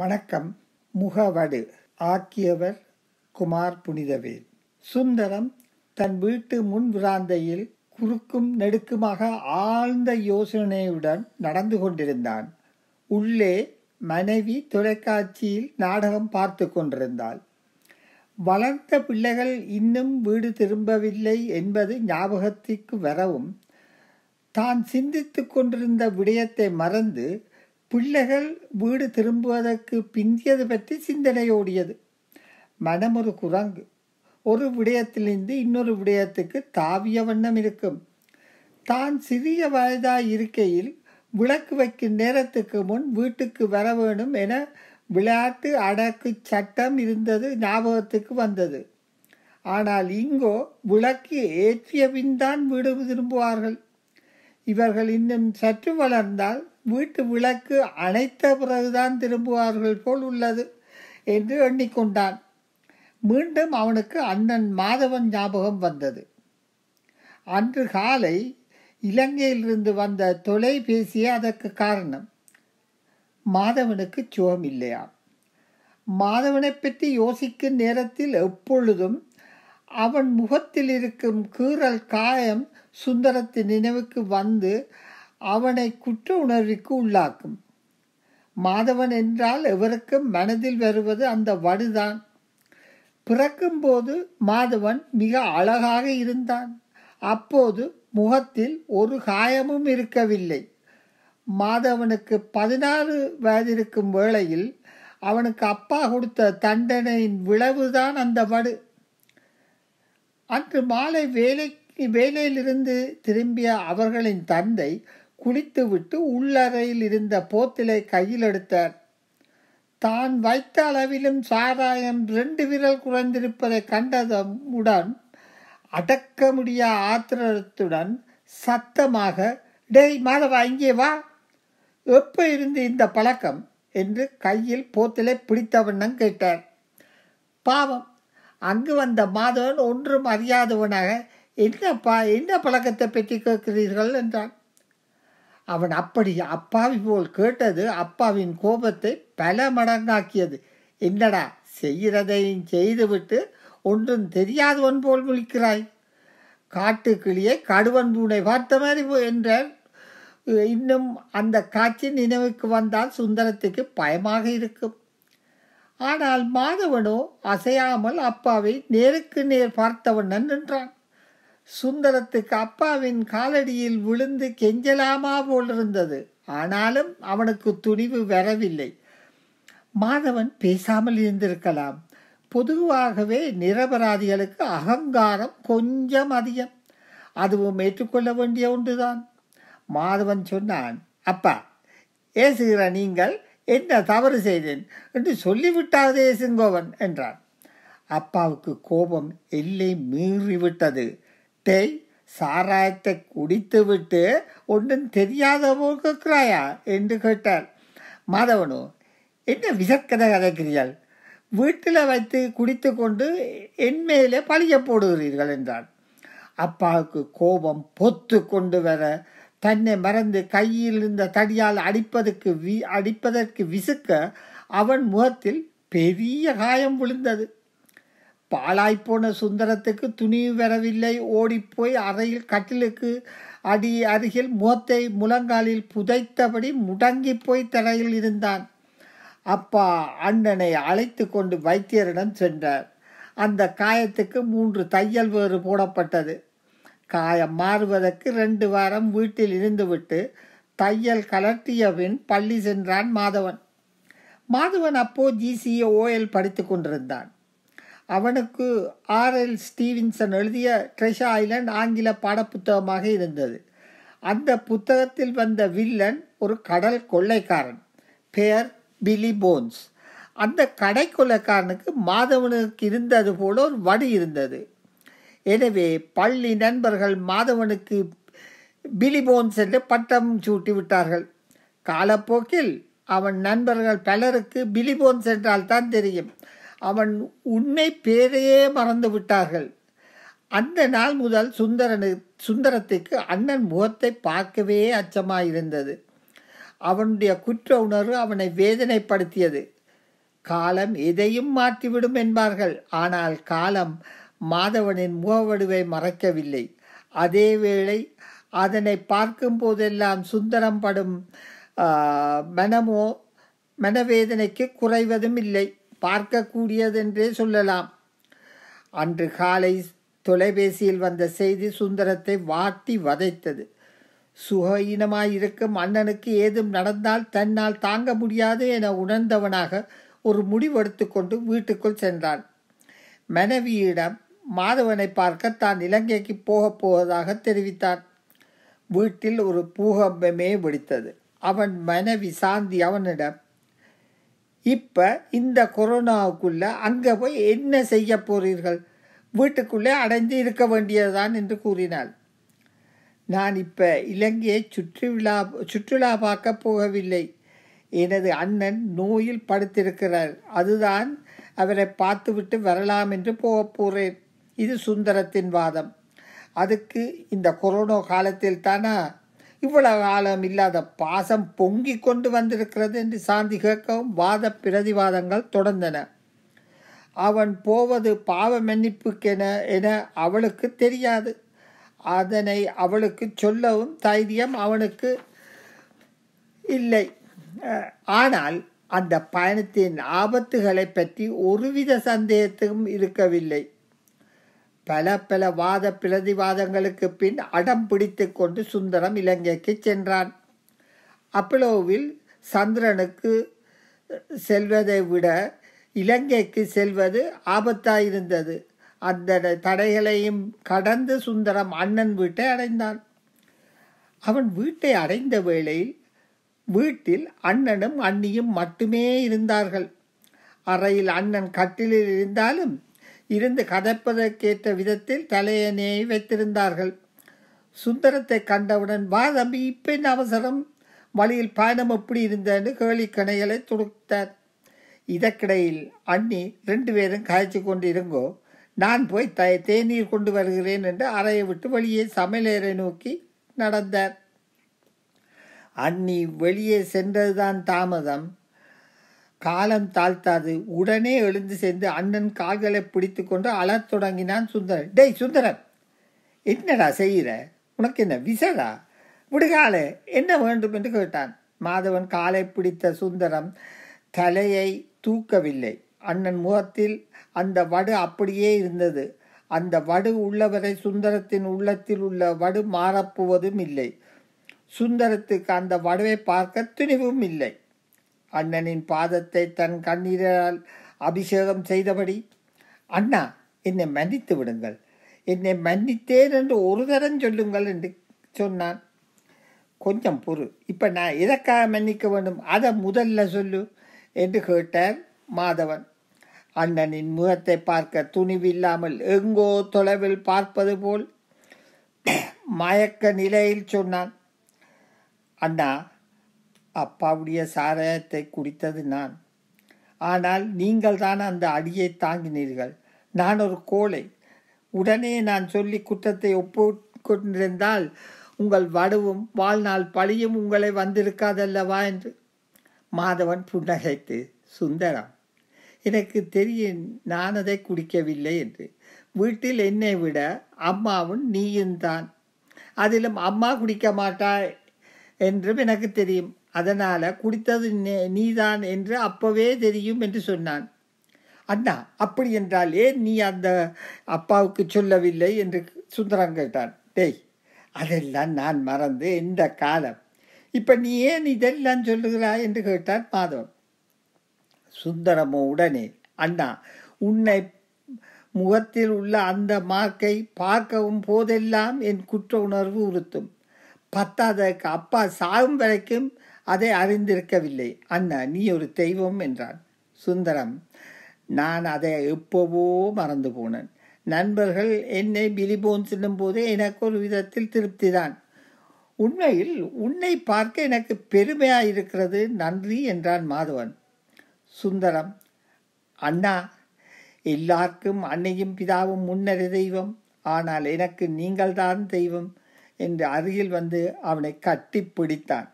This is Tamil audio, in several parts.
வணக்கம் முகவடு ஆக்கியவர் குமார் புனிதவேல் சுந்தரம் தன் வீட்டு முன் விராந்தையில் குறுக்கும் நெடுக்குமாக ஆழ்ந்த யோசனையுடன் நடந்து கொண்டிருந்தான் உள்ளே மனைவி தொலைக்காட்சியில் நாடகம் பார்த்து கொண்டிருந்தாள் வளர்ந்த பிள்ளைகள் இன்னும் வீடு திரும்பவில்லை என்பது ஞாபகத்திற்கு வரவும் தான் சிந்தித்து கொண்டிருந்த விடயத்தை மறந்து பிள்ளைகள் வீடு திரும்புவதற்கு பிந்தியது பற்றி சிந்தனையோடியது மனம் ஒரு குரங்கு ஒரு விடயத்திலிருந்து இன்னொரு விடயத்துக்கு தாவிய வண்ணம் இருக்கும் தான் சிறிய வயதாய் இருக்கையில் விளக்கு வைக்கும் நேரத்துக்கு முன் வீட்டுக்கு வர வேணும் என விளையாட்டு அடக்கு சட்டம் இருந்தது ஞாபகத்துக்கு வந்தது ஆனால் இங்கோ விளக்கு ஏற்றிய பின் தான் வீடு திரும்புவார்கள் இவர்கள் இன்னும் சற்று வளர்ந்தால் வீட்டு விளக்கு அணைத்த பிறகுதான் திரும்புவார்கள் போல் உள்ளது என்று எண்ணிக்கொண்டான் மீண்டும் அவனுக்கு அண்ணன் மாதவன் ஞாபகம் வந்தது அன்று காலை இலங்கையிலிருந்து வந்த தொலைபேசியே அதற்கு காரணம் மாதவனுக்கு சுகம் இல்லையாம் மாதவனை பற்றி யோசிக்கும் நேரத்தில் எப்பொழுதும் அவன் முகத்தில் இருக்கும் கீறல் காயம் சுந்தரத்தின் நினைவுக்கு வந்து அவனை குற்ற உணர்விற்கு உள்ளாக்கும் மாதவன் என்றால் எவருக்கும் மனதில் வருவது அந்த வடுதான் பிறக்கும்போது மாதவன் மிக அழகாக இருந்தான் அப்போது முகத்தில் ஒரு காயமும் இருக்கவில்லை மாதவனுக்கு பதினாறு வயது இருக்கும் வேளையில் அவனுக்கு அப்பா கொடுத்த தண்டனையின் விளைவுதான் அந்த வடு அன்று மாலை வேலை வேலையிலிருந்து திரும்பிய அவர்களின் தந்தை குளித்துவிட்டு உள்ளறையில் இருந்த போத்திலை கையில் எடுத்தார் தான் வைத்த அளவிலும் சாராயம் ரெண்டு விரல் குறைந்திருப்பதை உடன் அடக்க முடியா ஆத்திரத்துடன் சத்தமாக டேய் மாதவா இங்கே வா எப்போ இருந்து இந்த பழக்கம் என்று கையில் போத்திலை பிடித்த வண்ணம் கேட்டார் பாவம் அங்கு வந்த மாதவன் ஒன்றும் அறியாதவனாக என்னப்பா என்ன பழக்கத்தை பற்றி கேட்கிறீர்கள் என்றான் அவன் அப்படி அப்பாவி போல் கேட்டது அப்பாவின் கோபத்தை பல மடங்காக்கியது என்னடா செய்கிறதையும் செய்துவிட்டு ஒன்றும் தெரியாதவன் போல் விழிக்கிறாய் காட்டு கிளியை கடுவன் பூனை பார்த்த மாதிரி என்ற இன்னும் அந்த காட்சி நினைவுக்கு வந்தால் சுந்தரத்துக்கு பயமாக இருக்கும் ஆனால் மாதவனோ அசையாமல் அப்பாவை நேருக்கு நேர் பார்த்தவன் நின்றான் சுந்தரத்துக்கு அப்பாவின் காலடியில் விழுந்து கெஞ்சலாமா போலிருந்தது ஆனாலும் அவனுக்கு துணிவு வரவில்லை மாதவன் பேசாமல் இருந்திருக்கலாம் பொதுவாகவே நிரபராதிகளுக்கு அகங்காரம் கொஞ்சம் அதிகம் அதுவும் ஏற்றுக்கொள்ள வேண்டிய ஒன்றுதான் மாதவன் சொன்னான் அப்பா ஏசுகிற நீங்கள் என்ன தவறு செய்தேன் என்று சொல்லிவிட்டாதே சிங்கோவன் என்றான் அப்பாவுக்கு கோபம் எல்லை மீறிவிட்டது டேய் சாராயத்தை குடித்துவிட்டு ஒன்றும் தெரியாத போக்குறாயா என்று கேட்டார் மாதவனு என்ன விசக்கதை கதைக்கிறீர்கள் வீட்டில் வைத்து குடித்து கொண்டு என் மேலே பழிய போடுகிறீர்கள் என்றான் அப்பாவுக்கு கோபம் பொத்து கொண்டு வர தன்னை மறந்து கையில் இருந்த தடியால் அடிப்பதற்கு வி அடிப்பதற்கு விசுக்க அவன் முகத்தில் பெரிய காயம் விழுந்தது பாழாய்ப்போன சுந்தரத்துக்கு துணி வரவில்லை ஓடிப்போய் அறையில் கட்டிலுக்கு அடி அருகில் மோத்தை முழங்காலில் புதைத்தபடி முடங்கி போய் தரையில் இருந்தான் அப்பா அண்ணனை அழைத்து கொண்டு வைத்தியரிடம் சென்றார் அந்த காயத்துக்கு மூன்று தையல் வேறு போடப்பட்டது காயம் மாறுவதற்கு ரெண்டு வாரம் வீட்டில் இருந்துவிட்டு தையல் கலர்த்தியவின் பள்ளி சென்றான் மாதவன் மாதவன் அப்போ ஜிசிஏ ஓஎல் படித்து கொண்டிருந்தான் அவனுக்கு ஆர் எல் ஸ்டீவின்சன் எழுதிய ட்ரெஷ் ஐலண்ட் ஆங்கில பாடப்புத்தகமாக இருந்தது அந்த புத்தகத்தில் வந்த வில்லன் ஒரு கடல் கொள்ளைக்காரன் பெயர் பில்லி போன்ஸ் அந்த கடை கொள்ளைக்காரனுக்கு மாதவனுக்கு இருந்தது போல ஒரு வடி இருந்தது எனவே பள்ளி நண்பர்கள் மாதவனுக்கு பிலி போன்ஸ் என்று பட்டம் சூட்டி விட்டார்கள் காலப்போக்கில் அவன் நண்பர்கள் பலருக்கு போன்ஸ் என்றால் தான் தெரியும் அவன் உண்மை பேரையே மறந்து விட்டார்கள் அந்த நாள் முதல் சுந்தரனு சுந்தரத்துக்கு அண்ணன் முகத்தை பார்க்கவே அச்சமாயிருந்தது அவனுடைய குற்ற உணர்வு அவனை வேதனைப்படுத்தியது காலம் எதையும் மாற்றிவிடும் என்பார்கள் ஆனால் காலம் மாதவனின் முகவடுவை மறக்கவில்லை அதேவேளை அதனை பார்க்கும் போதெல்லாம் சுந்தரம் படும் மனமோ மனவேதனைக்கு குறைவதும் இல்லை பார்க்கக்கூடியதென்றே சொல்லலாம் அன்று காலை தொலைபேசியில் வந்த செய்தி சுந்தரத்தை வாட்டி வதைத்தது சுகயினமாயிருக்கும் அண்ணனுக்கு ஏதும் நடந்தால் தன்னால் தாங்க முடியாது என உணர்ந்தவனாக ஒரு முடிவெடுத்து கொண்டு வீட்டுக்குள் சென்றான் மனைவியிடம் மாதவனை பார்க்க தான் இலங்கைக்கு போகப் போவதாக தெரிவித்தான் வீட்டில் ஒரு பூகம்பமே வெடித்தது அவன் மனைவி சாந்தி அவனிடம் இப்போ இந்த கொரோனாவுக்குள்ளே அங்கே போய் என்ன செய்ய போகிறீர்கள் வீட்டுக்குள்ளே அடைந்து இருக்க வேண்டியதுதான் என்று கூறினாள் நான் இப்போ இலங்கையை விழா சுற்றுலா பார்க்க போகவில்லை எனது அண்ணன் நோயில் படுத்திருக்கிறார் அதுதான் அவரை பார்த்துவிட்டு வரலாம் என்று போக போகிறேன் இது சுந்தரத்தின் வாதம் அதுக்கு இந்த கொரோனா காலத்தில் தானா இவ்வளவு காலம் இல்லாத பாசம் பொங்கி கொண்டு வந்திருக்கிறது என்று சாந்தி கேட்கவும் வாத பிரதிவாதங்கள் தொடர்ந்தன அவன் போவது பாவ மன்னிப்புக்கென என அவளுக்கு தெரியாது அதனை அவளுக்கு சொல்லவும் தைரியம் அவனுக்கு இல்லை ஆனால் அந்த பயணத்தின் ஆபத்துகளை பற்றி ஒருவித சந்தேகத்தும் இருக்கவில்லை பல பல வாத பிரதிவாதங்களுக்கு பின் அடம் பிடித்து கொண்டு சுந்தரம் இலங்கைக்கு சென்றான் அப்பலோவில் சந்திரனுக்கு செல்வதை விட இலங்கைக்கு செல்வது ஆபத்தாயிருந்தது அந்த தடைகளையும் கடந்து சுந்தரம் அண்ணன் வீட்டை அடைந்தான் அவன் வீட்டை அடைந்த வேளையில் வீட்டில் அண்ணனும் அண்ணியும் மட்டுமே இருந்தார்கள் அறையில் அண்ணன் கட்டிலில் இருந்தாலும் இருந்து கதைப்பதற்கேற்ற விதத்தில் தலையணையை வைத்திருந்தார்கள் சுந்தரத்தை கண்டவுடன் வா தம்பி இப்போ என்ன அவசரம் வழியில் பயணம் எப்படி இருந்தேன்னு கேலி கணைகளை துடுத்தார் இதற்கிடையில் அண்ணி ரெண்டு பேரும் காய்ச்சி கொண்டு இருங்கோ நான் போய் த தேநீர் கொண்டு வருகிறேன் என்று அறையை விட்டு வெளியே சமையலரை நோக்கி நடந்தார் அண்ணி வெளியே சென்றதுதான் தாமதம் காலம் தாழ்த்தாது உடனே எழுந்து சேர்ந்து அண்ணன் கால்களை பிடித்து கொண்டு அழத் தொடங்கினான் சுந்தரன் டேய் சுந்தரன் என்னடா செய்கிற உனக்கு என்ன விசடா விடுகால என்ன வேண்டும் என்று கேட்டான் மாதவன் காலை பிடித்த சுந்தரம் தலையை தூக்கவில்லை அண்ணன் முகத்தில் அந்த வடு அப்படியே இருந்தது அந்த வடு உள்ளவரை சுந்தரத்தின் உள்ளத்தில் உள்ள வடு மாறப்போவதும் இல்லை சுந்தரத்துக்கு அந்த வடுவை பார்க்க துணிவும் இல்லை அண்ணனின் பாதத்தை தன் கண்ணீரால் அபிஷேகம் செய்தபடி அண்ணா என்னை மன்னித்து விடுங்கள் என்னை மன்னித்தேன் என்று ஒரு தரம் சொல்லுங்கள் என்று சொன்னான் கொஞ்சம் பொறு இப்போ நான் எதற்காக மன்னிக்க வேண்டும் அதை முதல்ல சொல்லு என்று கேட்டார் மாதவன் அண்ணனின் முகத்தை பார்க்க துணிவில்லாமல் எங்கோ தொலைவில் பார்ப்பது போல் மயக்க நிலையில் சொன்னான் அண்ணா அப்பாவுடைய சாராயத்தை குடித்தது நான் ஆனால் நீங்கள் தான் அந்த அடியை தாங்கினீர்கள் நான் ஒரு கோழை உடனே நான் சொல்லி குற்றத்தை ஒப்புக்கொண்டிருந்தால் உங்கள் வடுவும் வாழ்நாள் பழியும் உங்களை வந்திருக்காதல்லவா என்று மாதவன் புன்னகைத்து சுந்தரம் எனக்கு தெரியும் நான் அதை குடிக்கவில்லை என்று வீட்டில் என்னை விட அம்மாவும் நீயும் தான் அதிலும் அம்மா குடிக்க மாட்டாய் என்றும் எனக்கு தெரியும் அதனால் குடித்தது நீதான் என்று அப்போவே தெரியும் என்று சொன்னான் அண்ணா அப்படி என்றால் ஏன் நீ அந்த அப்பாவுக்கு சொல்லவில்லை என்று சுந்தரம் கேட்டான் டேய் அதெல்லாம் நான் மறந்து இந்த காலம் இப்போ நீ ஏன் இதெல்லாம் சொல்லுகிறாய் என்று கேட்டான் மாதவன் சுந்தரமோ உடனே அண்ணா உன்னை முகத்தில் உள்ள அந்த மார்க்கை பார்க்கவும் போதெல்லாம் என் குற்ற உணர்வு உறுத்தும் பத்தாததுக்கு அப்பா சாகும் வரைக்கும் அதை அறிந்திருக்கவில்லை அண்ணா நீ ஒரு தெய்வம் என்றான் சுந்தரம் நான் அதை எப்போவோ மறந்து போனேன் நண்பர்கள் என்னை பிலிபோன் சொல்லும் போது எனக்கு ஒரு விதத்தில் திருப்திதான் உண்மையில் உன்னை பார்க்க எனக்கு பெருமையாக இருக்கிறது நன்றி என்றான் மாதவன் சுந்தரம் அண்ணா எல்லாருக்கும் அன்னையும் பிதாவும் முன்னரே தெய்வம் ஆனால் எனக்கு நீங்கள்தான் தெய்வம் என்று அருகில் வந்து அவனை கட்டி பிடித்தான்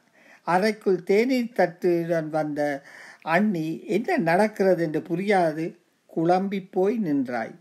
அறைக்குள் தேநீர் தட்டுடன் வந்த அண்ணி என்ன நடக்கிறது என்று புரியாது குழம்பி போய் நின்றாய்